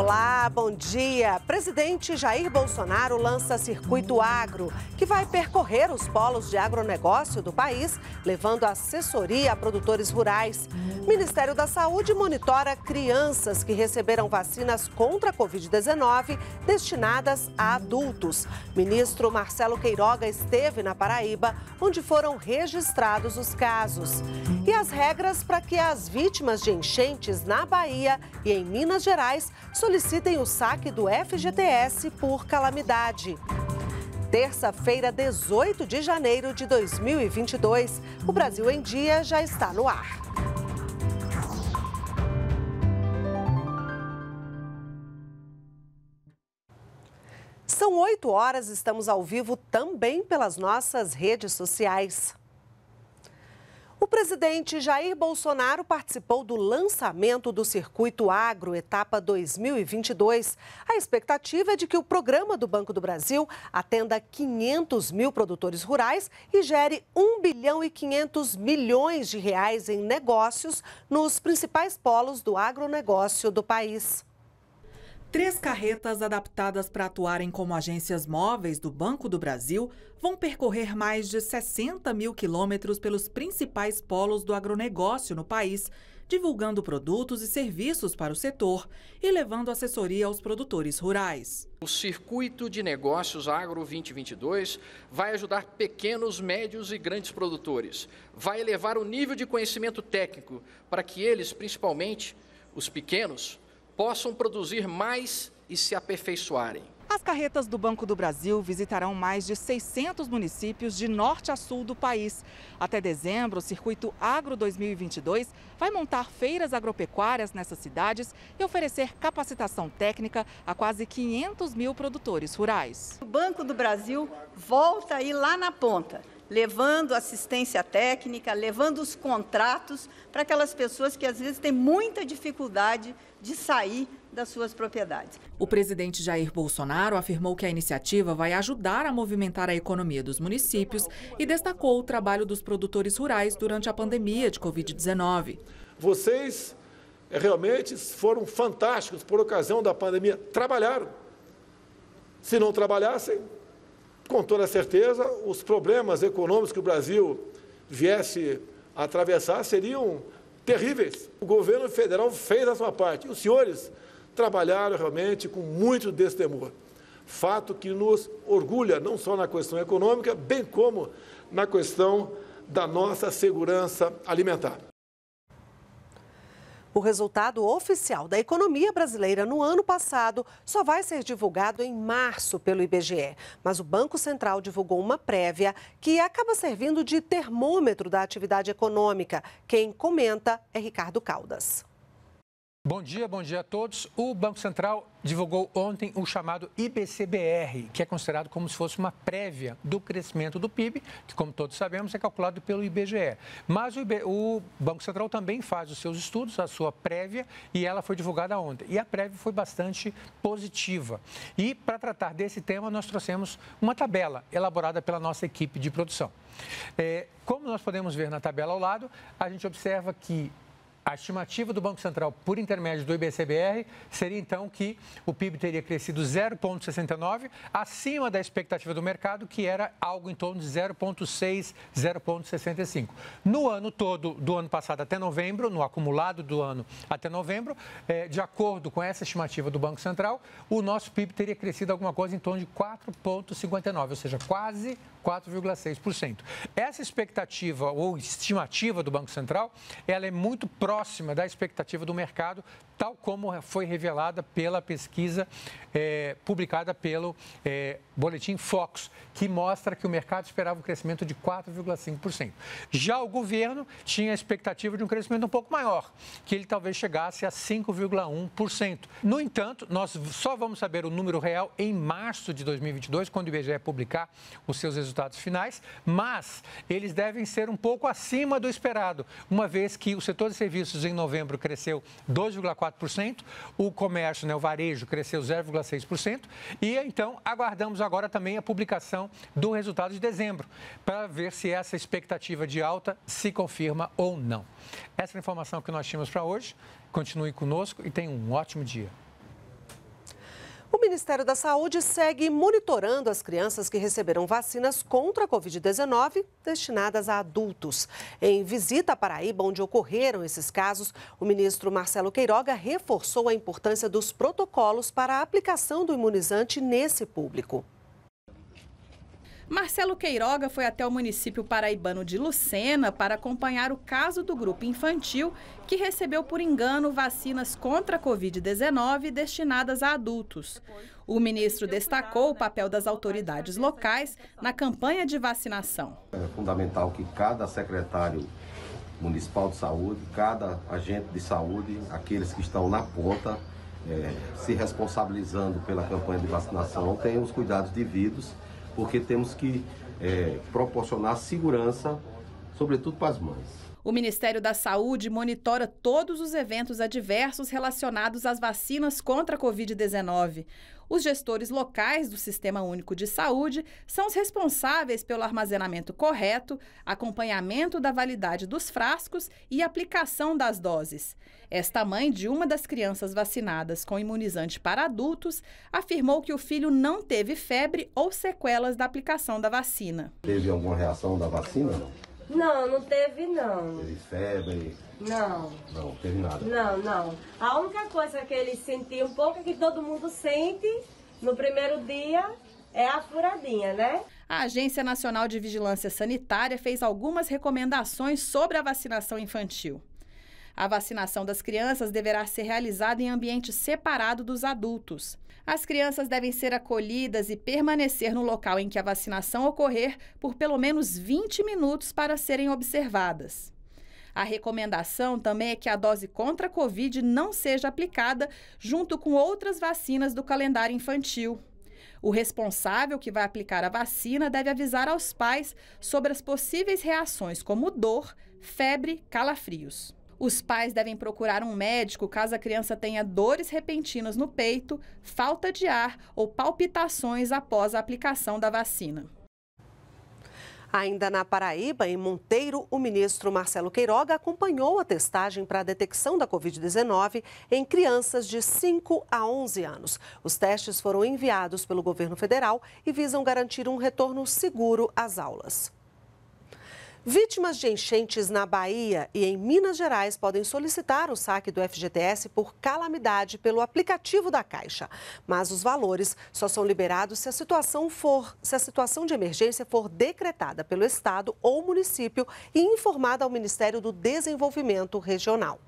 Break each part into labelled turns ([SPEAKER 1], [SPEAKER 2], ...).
[SPEAKER 1] Olá, bom dia. Presidente Jair Bolsonaro lança Circuito Agro, que vai percorrer os polos de agronegócio do país, levando assessoria a produtores rurais. Ministério da Saúde monitora crianças que receberam vacinas contra a Covid-19 destinadas a adultos. Ministro Marcelo Queiroga esteve na Paraíba, onde foram registrados os casos. E as regras para que as vítimas de enchentes na Bahia e em Minas Gerais solicitem o saque do FGTS por calamidade. Terça-feira, 18 de janeiro de 2022, o Brasil em Dia já está no ar. São 8 horas, estamos ao vivo também pelas nossas redes sociais. O presidente Jair Bolsonaro participou do lançamento do Circuito Agro Etapa 2022. A expectativa é de que o programa do Banco do Brasil atenda 500 mil produtores rurais e gere 1 bilhão e 500 milhões de reais em negócios nos principais polos do agronegócio do país.
[SPEAKER 2] Três carretas adaptadas para atuarem como agências móveis do Banco do Brasil vão percorrer mais de 60 mil quilômetros pelos principais polos do agronegócio no país, divulgando produtos e serviços para o setor e levando assessoria aos produtores rurais. O Circuito de Negócios Agro 2022 vai ajudar pequenos, médios e grandes produtores. Vai elevar o nível de conhecimento técnico para que eles, principalmente os pequenos, possam produzir mais e se aperfeiçoarem. As carretas do Banco do Brasil visitarão mais de 600 municípios de norte a sul do país. Até dezembro, o Circuito Agro 2022 vai montar feiras agropecuárias nessas cidades e oferecer capacitação técnica a quase 500 mil produtores rurais. O Banco do Brasil volta aí lá na ponta levando assistência técnica, levando os contratos para aquelas pessoas que às vezes têm muita dificuldade de sair das suas propriedades. O presidente Jair Bolsonaro afirmou que a iniciativa vai ajudar a movimentar a economia dos municípios e destacou o trabalho dos produtores rurais durante a pandemia de Covid-19.
[SPEAKER 3] Vocês eh, realmente foram fantásticos por ocasião da pandemia. Trabalharam. Se não trabalhassem, com toda certeza, os problemas econômicos que o Brasil viesse a atravessar seriam terríveis. O governo federal fez a sua parte. Os senhores trabalharam realmente com muito destemor. Fato que nos orgulha, não só na questão econômica, bem como na questão da nossa segurança alimentar.
[SPEAKER 1] O resultado oficial da economia brasileira no ano passado só vai ser divulgado em março pelo IBGE, mas o Banco Central divulgou uma prévia que acaba servindo de termômetro da atividade econômica. Quem comenta é Ricardo Caldas.
[SPEAKER 3] Bom dia, bom dia a todos. O Banco Central divulgou ontem o chamado IBCBR, que é considerado como se fosse uma prévia do crescimento do PIB, que, como todos sabemos, é calculado pelo IBGE. Mas o, IB... o, Banco Central também faz os seus estudos, a sua prévia, e ela foi divulgada ontem. E a prévia foi bastante positiva. E, para tratar desse tema, nós trouxemos uma tabela elaborada pela nossa equipe de produção. É... como nós podemos ver na tabela ao lado, a gente observa que a estimativa do Banco Central, por intermédio do IBCBR, seria então que o PIB teria crescido 0,69, acima da expectativa do mercado, que era algo em torno de 0,6, 0,65. No ano todo, do ano passado até novembro, no acumulado do ano até novembro, eh, de acordo com essa estimativa do Banco Central, o nosso PIB teria crescido alguma coisa em torno de 4,59, ou seja, quase 4,6%. Essa expectativa ou estimativa do Banco Central, ela é muito próxima da expectativa do mercado, tal como foi revelada pela pesquisa é, publicada pelo é, boletim Fox, que mostra que o mercado esperava um crescimento de 4,5%. Já o governo tinha a expectativa de um crescimento um pouco maior, que ele talvez chegasse a 5,1%. No entanto, nós só vamos saber o número real em março de 2022, quando o IBGE publicar os seus resultados finais, mas eles devem ser um pouco acima do esperado, uma vez que o setor de serviços em novembro cresceu 2,4%, o comércio, né, o varejo, cresceu 0,6%, e então aguardamos agora agora também a publicação do resultado de dezembro, para ver se essa expectativa de alta se confirma ou não. Essa é a informação que nós tínhamos para hoje. Continue conosco e tenha um ótimo dia.
[SPEAKER 1] O Ministério da Saúde segue monitorando as crianças que receberam vacinas contra a Covid-19 destinadas a adultos. Em visita à Paraíba, onde ocorreram esses casos, o ministro Marcelo Queiroga reforçou a importância dos protocolos para a aplicação do imunizante nesse público.
[SPEAKER 4] Marcelo Queiroga foi até o município paraibano de Lucena para acompanhar o caso do grupo infantil que recebeu por engano vacinas contra a Covid-19 destinadas a adultos. O ministro destacou o papel das autoridades locais na campanha de vacinação.
[SPEAKER 3] É fundamental que cada secretário municipal de saúde, cada agente de saúde, aqueles que estão na
[SPEAKER 1] ponta, é, se responsabilizando pela campanha de vacinação, tenham os cuidados devidos porque temos que é, proporcionar segurança, sobretudo
[SPEAKER 3] para as mães.
[SPEAKER 4] O Ministério da Saúde monitora todos os eventos adversos relacionados às vacinas contra a Covid-19. Os gestores locais do Sistema Único de Saúde são os responsáveis pelo armazenamento correto, acompanhamento da validade dos frascos e aplicação das doses. Esta mãe de uma das crianças vacinadas com imunizante para adultos afirmou que o filho não teve febre ou sequelas da aplicação da vacina.
[SPEAKER 1] Teve alguma reação da vacina? Não
[SPEAKER 4] não, não teve não. Teve
[SPEAKER 1] febre? Não. Não, teve nada?
[SPEAKER 4] Não, não. A única coisa que ele sentiu um pouco é que todo mundo sente no primeiro dia é a furadinha, né? A Agência Nacional de Vigilância Sanitária fez algumas recomendações sobre a vacinação infantil. A vacinação das crianças deverá ser realizada em ambiente separado dos adultos. As crianças devem ser acolhidas e permanecer no local em que a vacinação ocorrer por pelo menos 20 minutos para serem observadas. A recomendação também é que a dose contra a Covid não seja aplicada junto com outras vacinas do calendário infantil. O responsável que vai aplicar a vacina deve avisar aos pais sobre as possíveis reações, como dor, febre, calafrios. Os pais devem procurar um médico caso a criança tenha dores repentinas no peito, falta de ar ou palpitações após a aplicação da vacina. Ainda na Paraíba, em Monteiro, o
[SPEAKER 1] ministro Marcelo Queiroga acompanhou a testagem para a detecção da Covid-19 em crianças de 5 a 11 anos. Os testes foram enviados pelo governo federal e visam garantir um retorno seguro às aulas. Vítimas de enchentes na Bahia e em Minas Gerais podem solicitar o saque do FGTS por calamidade pelo aplicativo da Caixa. Mas os valores só são liberados se a situação for, se a situação de emergência for decretada pelo estado ou município e informada ao Ministério do Desenvolvimento Regional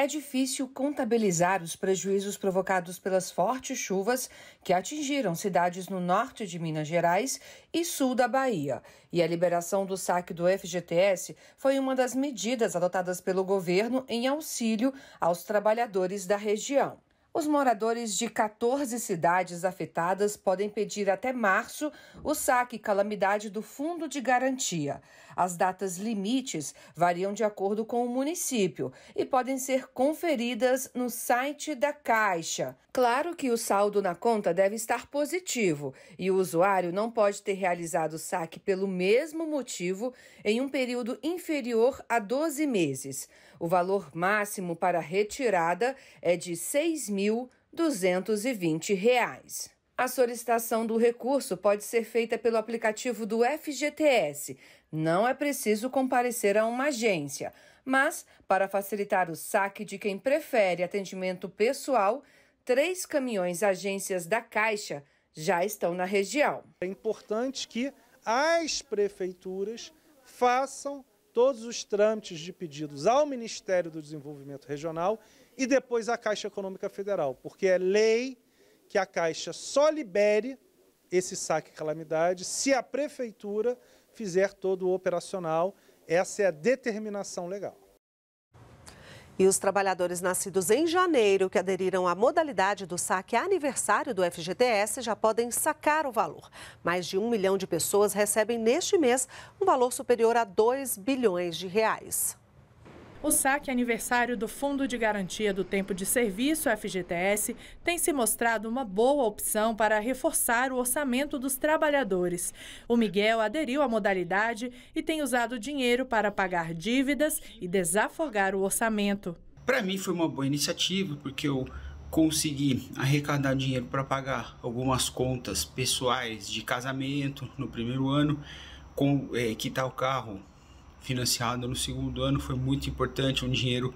[SPEAKER 5] é difícil contabilizar os prejuízos provocados pelas fortes chuvas que atingiram cidades no norte de Minas Gerais e sul da Bahia. E a liberação do saque do FGTS foi uma das medidas adotadas pelo governo em auxílio aos trabalhadores da região. Os moradores de 14 cidades afetadas podem pedir até março o saque calamidade do Fundo de Garantia. As datas limites variam de acordo com o município e podem ser conferidas no site da Caixa. Claro que o saldo na conta deve estar positivo e o usuário não pode ter realizado o saque pelo mesmo motivo em um período inferior a 12 meses. O valor máximo para retirada é de 6 mil 1.220 reais. A solicitação do recurso pode ser feita pelo aplicativo do FGTS. Não é preciso comparecer a uma agência, mas, para facilitar o saque de quem prefere atendimento pessoal, três caminhões agências da Caixa
[SPEAKER 3] já estão na região. É importante que as prefeituras façam todos os trâmites de pedidos ao Ministério do Desenvolvimento Regional e depois a Caixa Econômica Federal, porque é lei que a Caixa só libere esse saque calamidade se a prefeitura fizer todo o operacional. Essa é a determinação legal. E os trabalhadores
[SPEAKER 1] nascidos em janeiro que aderiram à modalidade do saque aniversário do FGTS já podem sacar o valor. Mais de um milhão de pessoas recebem neste mês um valor superior a 2 bilhões de reais. O saque é aniversário do Fundo de Garantia
[SPEAKER 2] do Tempo de Serviço, FGTS, tem se mostrado uma boa opção para reforçar o orçamento dos trabalhadores. O Miguel aderiu à modalidade e tem usado o dinheiro para pagar dívidas e desafogar o orçamento.
[SPEAKER 3] Para mim foi uma boa iniciativa, porque eu consegui arrecadar dinheiro para pagar algumas contas pessoais de casamento no primeiro ano, com, é, quitar o carro financiado no segundo ano foi muito importante, é um dinheiro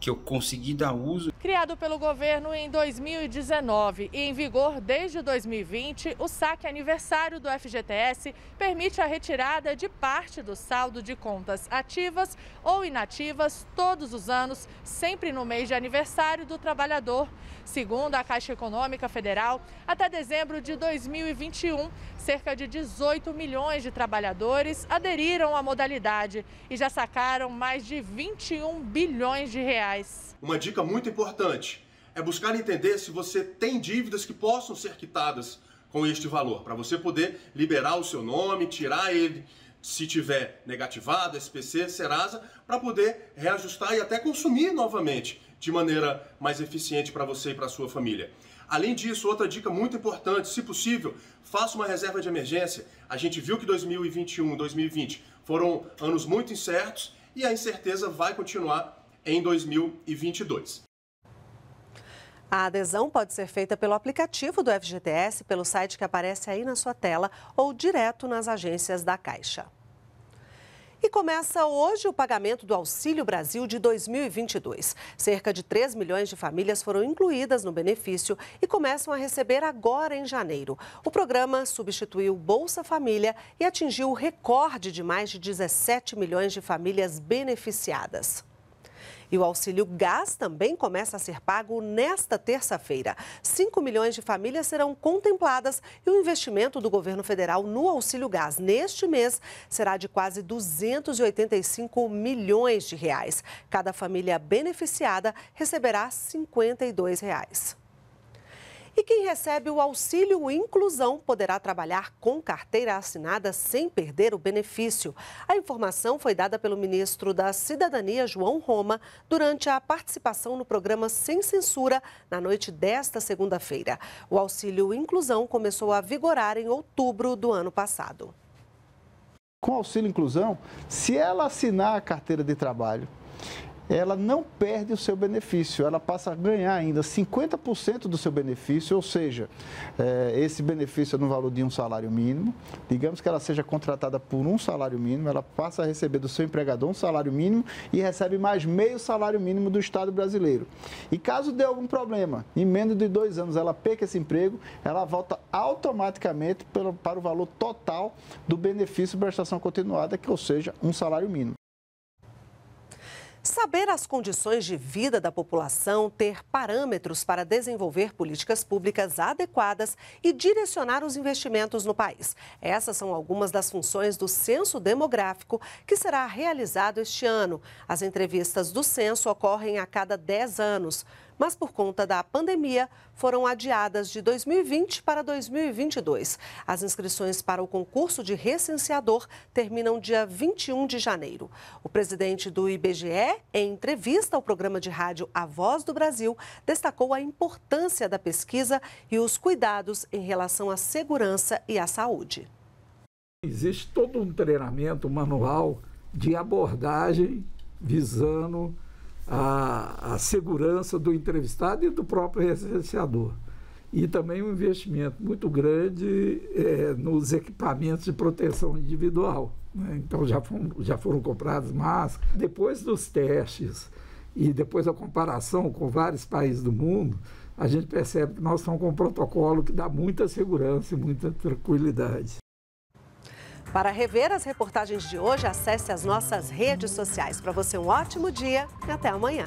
[SPEAKER 3] que eu consegui dar uso
[SPEAKER 2] Criado pelo governo em 2019 e em vigor desde 2020, o saque aniversário do FGTS permite a retirada de parte do saldo de contas ativas ou inativas todos os anos, sempre no mês de aniversário do trabalhador. Segundo a Caixa Econômica Federal, até dezembro de 2021, cerca de 18 milhões de trabalhadores aderiram à modalidade e já sacaram mais de 21 bilhões de reais.
[SPEAKER 1] Uma dica
[SPEAKER 3] muito importante importante é buscar entender se você tem dívidas que possam ser quitadas com este valor, para você poder liberar o seu nome, tirar ele, se tiver negativado, SPC, Serasa, para poder reajustar e até consumir novamente de maneira mais eficiente para você e para sua família. Além disso, outra dica muito importante, se possível, faça uma reserva de emergência. A gente viu que 2021, 2020 foram anos muito incertos e a incerteza vai continuar em 2022.
[SPEAKER 1] A adesão pode ser feita pelo aplicativo do FGTS, pelo site que aparece aí na sua tela ou direto nas agências da Caixa. E começa hoje o pagamento do Auxílio Brasil de 2022. Cerca de 3 milhões de famílias foram incluídas no benefício e começam a receber agora em janeiro. O programa substituiu Bolsa Família e atingiu o recorde de mais de 17 milhões de famílias beneficiadas. E o auxílio gás também começa a ser pago nesta terça-feira. 5 milhões de famílias serão contempladas e o investimento do governo federal no auxílio gás neste mês será de quase 285 milhões de reais. Cada família beneficiada receberá R$ 52. Reais. E quem recebe o auxílio inclusão poderá trabalhar com carteira assinada sem perder o benefício. A informação foi dada pelo ministro da Cidadania, João Roma, durante a participação no programa Sem Censura na noite desta segunda-feira. O auxílio inclusão começou a vigorar em outubro do ano passado.
[SPEAKER 4] Com auxílio inclusão, se ela assinar a carteira de trabalho ela não perde o seu benefício, ela passa a ganhar ainda 50% do seu benefício, ou seja, eh, esse benefício é no valor de um salário mínimo. Digamos que ela seja contratada por um salário mínimo, ela passa a receber do seu empregador um salário mínimo e recebe mais meio salário mínimo do Estado brasileiro. E caso dê algum problema, em menos de dois anos ela perca esse emprego, ela volta automaticamente para o valor total do benefício prestação continuada, que ou seja, um
[SPEAKER 3] salário mínimo.
[SPEAKER 1] Saber as condições de vida da população, ter parâmetros para desenvolver políticas públicas adequadas e direcionar os investimentos no país. Essas são algumas das funções do censo demográfico que será realizado este ano. As entrevistas do censo ocorrem a cada 10 anos mas por conta da pandemia foram adiadas de 2020 para 2022. As inscrições para o concurso de recenseador terminam dia 21 de janeiro. O presidente do IBGE, em entrevista ao programa de rádio A Voz do Brasil, destacou a importância da pesquisa e os cuidados em relação à segurança e à saúde.
[SPEAKER 3] Existe todo um treinamento manual de abordagem visando a, a segurança do entrevistado e do próprio recenseador. E também um investimento muito grande é, nos equipamentos de proteção individual. Né? Então já foram, já foram compradas máscaras. Depois dos testes e depois da comparação com vários países do mundo, a gente percebe que nós estamos com um protocolo que dá muita segurança e muita tranquilidade.
[SPEAKER 1] Para rever as reportagens de hoje, acesse as nossas redes sociais. Para você, um ótimo dia e até amanhã.